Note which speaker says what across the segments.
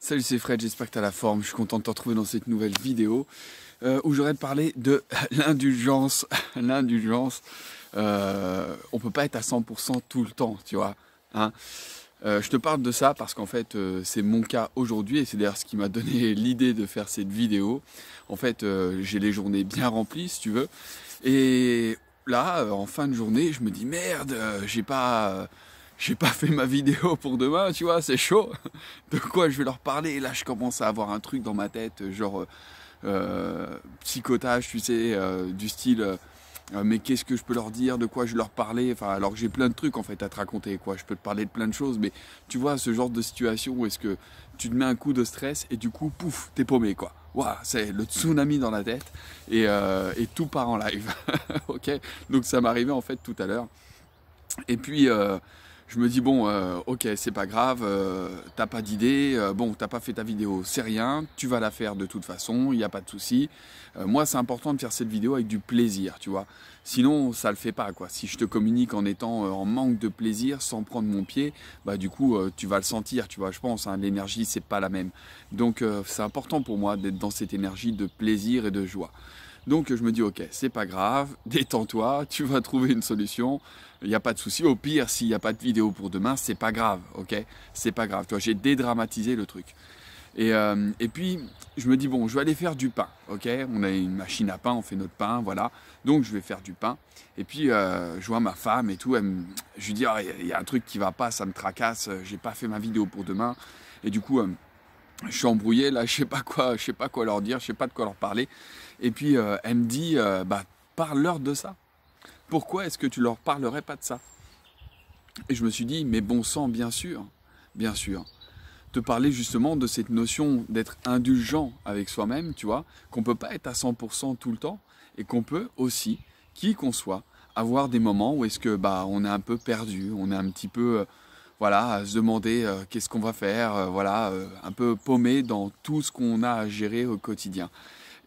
Speaker 1: Salut c'est Fred, j'espère que as la forme, je suis content de te retrouver dans cette nouvelle vidéo euh, où j'aurais parlé de l'indulgence. l'indulgence, euh, on peut pas être à 100% tout le temps, tu vois. Hein. Euh, je te parle de ça parce qu'en fait c'est mon cas aujourd'hui et c'est d'ailleurs ce qui m'a donné l'idée de faire cette vidéo. En fait j'ai les journées bien remplies si tu veux et là en fin de journée je me dis merde j'ai pas j'ai pas fait ma vidéo pour demain, tu vois, c'est chaud. De quoi je vais leur parler Et là, je commence à avoir un truc dans ma tête, euh, genre euh, euh, psychotage, tu sais, du style. mais qu'est-ce que je peux leur dire De quoi je leur parler Enfin, alors que j'ai plein de trucs en fait à te raconter, quoi. Je peux te parler de plein de choses, mais tu vois ce genre de situation où est-ce que tu te mets un coup de stress et du coup, pouf, t'es paumé, quoi. Waouh, c'est le tsunami dans la tête et, et tout part en live. ok Donc ça m'arrivait en fait tout à l'heure. Et puis je me dis bon, euh, ok, c'est pas grave, euh, t'as pas d'idée, euh, bon, t'as pas fait ta vidéo, c'est rien, tu vas la faire de toute façon, il n'y a pas de souci. moi, c'est important de faire cette vidéo avec du plaisir, tu vois. Sinon, ça le fait pas, quoi. Si je te communique en étant en manque de plaisir, sans prendre mon pied, bah du coup, tu vas le sentir, tu vois. Je pense, hein, l'énergie, c'est pas la même. Donc, c'est important pour moi d'être dans cette énergie de plaisir et de joie. Donc je me dis, ok, c'est pas grave, détends-toi, tu vas trouver une solution, il n'y a pas de souci. Au pire, s'il n'y a pas de vidéo pour demain, c'est pas grave, ok C'est pas grave. Toi, j'ai dédramatisé le truc. Euh, et, puis, je me dis, bon, je vais aller faire du pain, ok On a une machine à pain, on fait notre pain, voilà. Donc, je vais faire du pain. Et puis, euh, je vois ma femme et tout, je lui dis, ah, il y, a un truc qui va pas, ça me tracasse, je n'ai pas fait ma vidéo pour demain. Et du coup, euh, je suis embrouillé là, je sais pas quoi, je sais pas quoi leur dire, je sais pas de quoi leur parler. Et puis euh, elle me dit, euh, bah parle-leur de ça. Pourquoi est-ce que tu leur parlerais pas de ça Et je me suis dit, mais bon sang, bien sûr, bien sûr. Te parler justement de cette notion d'être indulgent avec soi-même, tu vois, qu'on peut pas être à 100% tout le temps et qu'on peut aussi, qui qu'on soit, avoir des moments où est-ce que bah on est un peu perdu, on est un petit peu euh, voilà, à se demander euh, qu'est-ce qu'on va faire, euh, voilà, euh, un peu paumé dans tout ce qu'on a à gérer au quotidien.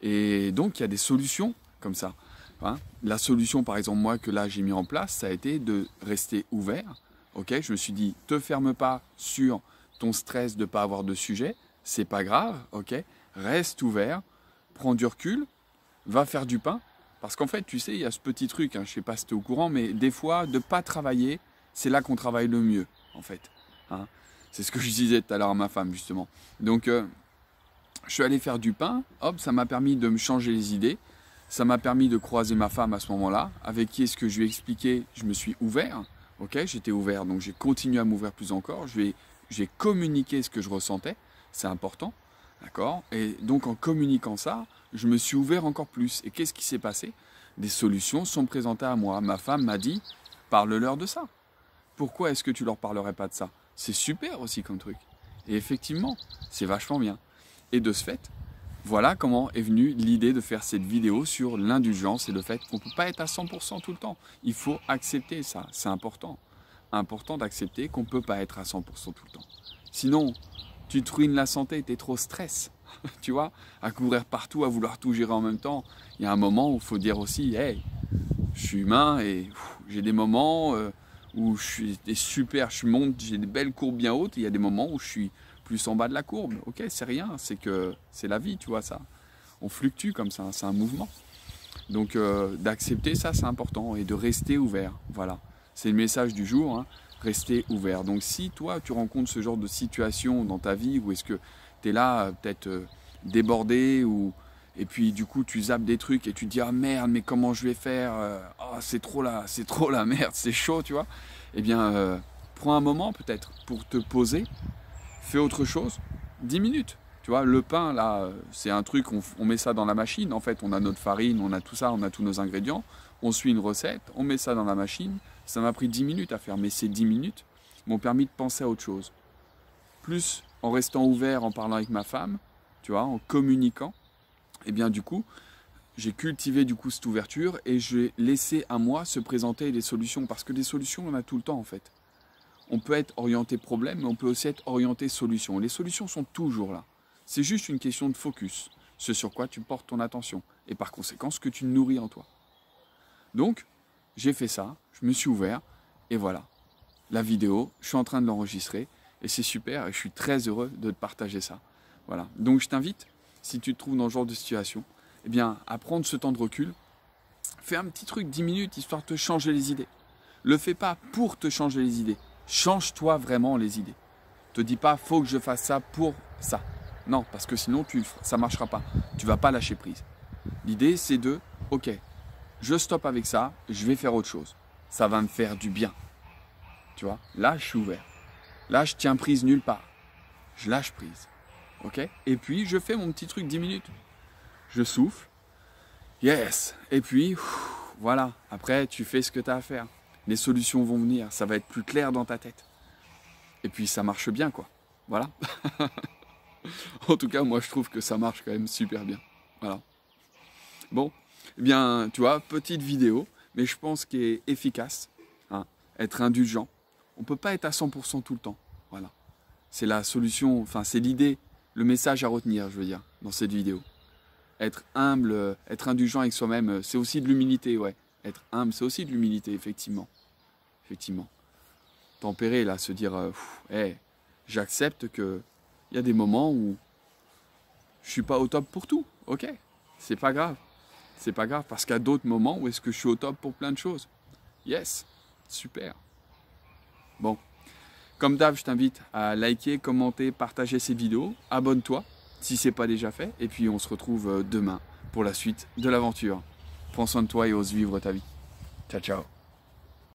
Speaker 1: Et donc il y a des solutions comme ça. Hein. La solution, par exemple, moi que là j'ai mis en place, ça a été de rester ouvert. Ok, je me suis dit, te ferme pas sur ton stress de pas avoir de sujet, c'est pas grave. Ok, reste ouvert, prends du recul, va faire du pain. Parce qu'en fait, tu sais, il y a ce petit truc, hein, je sais pas si tu es au courant, mais des fois, de ne pas travailler, c'est là qu'on travaille le mieux en fait. Hein. c'est ce que je disais tout à l'heure à ma femme, justement. Donc, euh, je suis allé faire du pain, hop, ça m'a permis de me changer les idées, ça m'a permis de croiser ma femme à ce moment-là, avec qui est-ce que je lui ai expliqué, je me suis ouvert, ok, j'étais ouvert, donc j'ai continué à m'ouvrir plus encore, j'ai communiqué ce que je ressentais, c'est important, d'accord Et donc en communiquant ça, je me suis ouvert encore plus. Et qu'est-ce qui s'est passé Des solutions sont présentées à moi. Ma femme m'a dit, parle-leur de ça pourquoi est-ce que tu leur parlerais pas de ça C'est super aussi comme truc. Et effectivement, c'est vachement bien. Et de ce fait, voilà comment est venue l'idée de faire cette vidéo sur l'indulgence et le fait qu'on ne peut pas être à 100% tout le temps. Il faut accepter ça, c'est important. Important d'accepter qu'on ne peut pas être à 100% tout le temps. Sinon, tu te ruines la santé, tu es trop stress. tu vois, à courir partout, à vouloir tout gérer en même temps. Il y a un moment où il faut dire aussi, hey, je suis humain et j'ai des moments... Euh, où je suis super, je monte, j'ai des belles courbes bien hautes, il y a des moments où je suis plus en bas de la courbe. Ok, c'est rien, c'est que c'est la vie, tu vois ça. On fluctue comme ça, c'est un mouvement. Donc euh, d'accepter ça, c'est important et de rester ouvert. Voilà, c'est le message du jour. Hein, rester ouvert. Donc si toi, tu rencontres ce genre de situation dans ta vie où est-ce que tu es là euh, peut-être euh, débordé ou et puis du coup, tu zappes des trucs et tu te dis ah merde, mais comment je vais faire euh, oh, c'est trop là, c'est trop la merde, c'est chaud, tu vois. Eh bien, euh, prends un moment peut-être pour te poser, fais autre chose, 10 minutes. Tu vois, le pain là, euh, c'est un truc, on, on, met ça dans la machine. En fait, on a notre farine, on a tout ça, on a tous nos ingrédients. On suit une recette, on met ça dans la machine. Ça m'a pris 10 minutes à faire, mais ces 10 minutes m'ont permis de penser à autre chose. Plus en restant ouvert, en parlant avec ma femme, tu vois, en communiquant, et eh bien du coup, j'ai cultivé du coup cette ouverture et j'ai laissé à moi se présenter les solutions parce que des solutions, on en a tout le temps en fait. On peut être orienté problème, mais on peut aussi être orienté solution. Les solutions sont toujours là. C'est juste une question de focus, ce sur quoi tu portes ton attention et par conséquent ce que tu nourris en toi. Donc, j'ai fait ça, je me suis ouvert et voilà. La vidéo, je suis en train de l'enregistrer et c'est super et je suis très heureux de te partager ça. Voilà. Donc, je t'invite si tu te trouves dans ce genre de situation, eh bien, à prendre ce temps de recul, fais un petit truc 10 minutes histoire de te changer les idées. Le fais pas pour te changer les idées. Change-toi vraiment les idées. Te dis pas faut que je fasse ça pour ça. Non, parce que sinon tu ça marchera pas. Tu vas pas lâcher prise. L'idée c'est de OK. Je stoppe avec ça, je vais faire autre chose. Ça va me faire du bien. Tu vois Là, je suis ouvert. Là, je tiens prise nulle part. Je lâche prise ok Et puis je fais mon petit truc 10 minutes. Je souffle, yes Et puis, voilà, après tu fais ce que tu as à faire. Les solutions vont venir, ça va être plus clair dans ta tête. Et puis ça marche bien, quoi. Voilà. en tout cas, moi je trouve que ça marche quand même super bien. Voilà. Bon, eh bien, tu vois, petite vidéo, mais je pense qu'elle est efficace. Hein. être indulgent. On ne peut pas être à 100% tout le temps. Voilà. C'est la solution, enfin, c'est l'idée le message à retenir, je veux dire, dans cette vidéo. Être humble, euh, être indulgent avec soi-même, euh, c'est aussi de l'humilité, ouais. Être humble, c'est aussi de l'humilité, effectivement. Effectivement. Tempérer, là, se dire, hé, euh, hey, eh, j'accepte que y a des moments où je suis pas au top pour tout, ok C'est pas grave. C'est pas grave, parce qu'à d'autres moments où est-ce que je suis au top pour plein de choses. Yes, super. Bon. Comme d'hab, je t'invite à liker, commenter, partager ces vidéos. Abonne-toi si ce n'est pas déjà fait. Et puis on se retrouve euh, demain pour la suite de l'aventure. Prends soin de toi et ose vivre ta vie. Ciao, ciao.